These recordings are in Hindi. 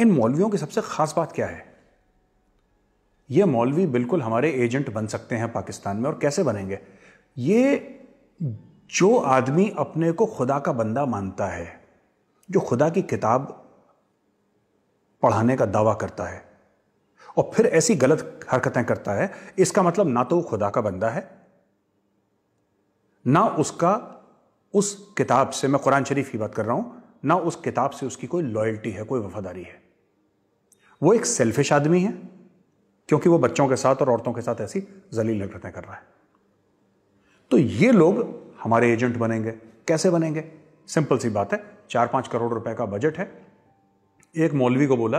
इन मौलवियों की सबसे ख़ास बात क्या है ये मौलवी बिल्कुल हमारे एजेंट बन सकते हैं पाकिस्तान में और कैसे बनेंगे ये जो आदमी अपने को खुदा का बंदा मानता है जो खुदा की किताब पढ़ाने का दावा करता है और फिर ऐसी गलत हरकतें करता है इसका मतलब ना तो वो खुदा का बंदा है ना उसका उस किताब से मैं कुरान शरीफ की बात कर रहा हूं ना उस किताब से उसकी कोई लॉयल्टी है कोई वफादारी है वो एक सेल्फिश आदमी है क्योंकि वो बच्चों के साथ और औरतों के साथ ऐसी जलील हरकतें कर रहा है तो ये लोग हमारे एजेंट बनेंगे कैसे बनेंगे सिंपल सी बात है चार पाँच करोड़ रुपए का बजट है एक मौलवी को बोला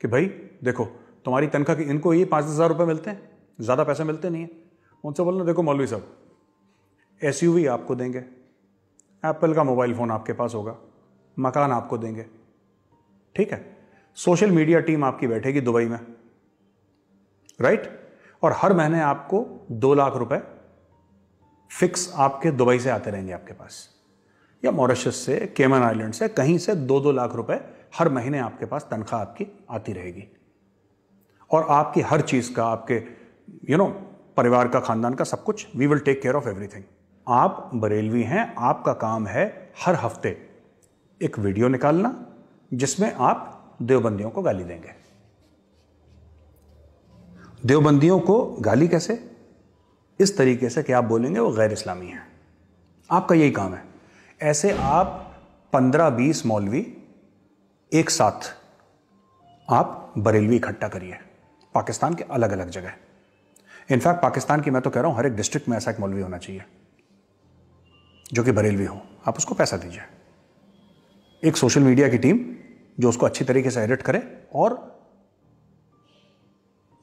कि भाई देखो तुम्हारी तनख्वाह की इनको ये पाँच हज़ार रुपये मिलते हैं ज़्यादा पैसे मिलते नहीं है उनसे बोलना देखो मौलवी साहब एस आपको देंगे एप्पल का मोबाइल फ़ोन आपके पास होगा मकान आपको देंगे ठीक है सोशल मीडिया टीम आपकी बैठेगी दुबई में राइट और हर महीने आपको दो लाख रुपए फिक्स आपके दुबई से आते रहेंगे आपके पास या मॉरिशस से केमन आइलैंड से कहीं से दो दो लाख रुपए हर महीने आपके पास तनख्वाह आपकी आती रहेगी और आपकी हर चीज़ का आपके यू नो परिवार का खानदान का सब कुछ we will take care of everything आप बरेलवी हैं आपका काम है हर हफ्ते एक वीडियो निकालना जिसमें आप देवबंदियों को गाली देंगे देवबंदियों को गाली कैसे इस तरीके से कि आप बोलेंगे वो गैर इस्लामी हैं आपका यही काम है ऐसे आप पंद्रह बीस मौलवी एक साथ आप बरेलवी इकट्ठा करिए पाकिस्तान के अलग अलग जगह इनफैक्ट पाकिस्तान की मैं तो कह रहा हूं हर एक डिस्ट्रिक्ट में ऐसा एक मौलवी होना चाहिए जो कि बरेलवी हो आप उसको पैसा दीजिए एक सोशल मीडिया की टीम जो उसको अच्छी तरीके से एडिट करे और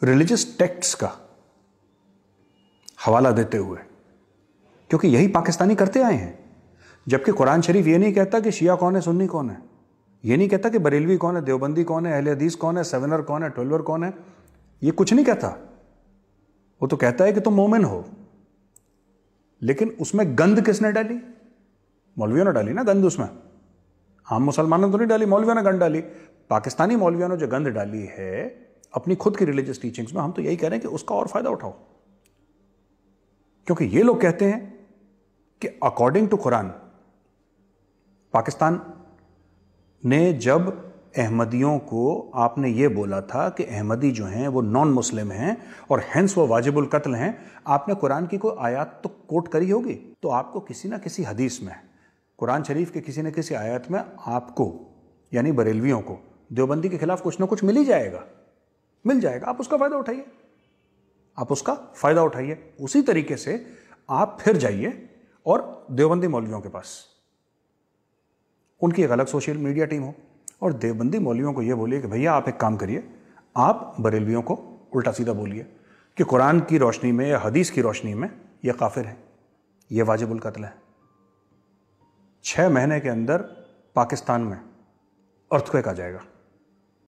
रिलीजियस टेक्स्ट का हवाला देते हुए क्योंकि यही पाकिस्तानी करते आए हैं जबकि कुरान शरीफ ये नहीं कहता कि शिया कौन है सुन्नी कौन है ये नहीं कहता कि बरेलवी कौन है देवबंदी कौन है अहले हदीस कौन है सेवनर कौन है ट्वेल्वर कौन है ये कुछ नहीं कहता वो तो कहता है कि तुम मोमिन हो लेकिन उसमें गंद किसने डाली मौलवियों ने डाली ना गंद उसमें हम हाँ, मुसलमानों ने तो नहीं डाली मौलवियों ने गंद डाली पाकिस्तानी मौलवियों ने जो गंद डाली है अपनी खुद की रिलीजियस टीचिंग्स में हम तो यही कह रहे हैं कि उसका और फ़ायदा उठाओ क्योंकि ये लोग कहते हैं कि अकॉर्डिंग टू कुरान पाकिस्तान ने जब अहमदियों को आपने ये बोला था कि अहमदी जो हैं वो नॉन मुस्लिम हैं और हैंस वो वाजिबुल कत्ल हैं आपने कुरान की कोई आयात तो कोट करी होगी तो आपको किसी ना किसी हदीस में कुरान शरीफ के किसी न किसी आयत में आपको यानी बरेलवियों को देवबंदी के खिलाफ कुछ ना कुछ मिल ही जाएगा मिल जाएगा आप उसका फ़ायदा उठाइए आप उसका फ़ायदा उठाइए उसी तरीके से आप फिर जाइए और देवबंदी मौलवियों के पास उनकी एक अलग सोशल मीडिया टीम हो और देवबंदी मौलवियों को यह बोलिए कि भैया आप एक काम करिए आप बरेलवियों को उल्टा सीधा बोलिए कि कुरान की रोशनी में या हदीस की रोशनी में ये काफिर है ये वाजिबुल कत्ल है छः महीने के अंदर पाकिस्तान में अर्थक्वेक आ जाएगा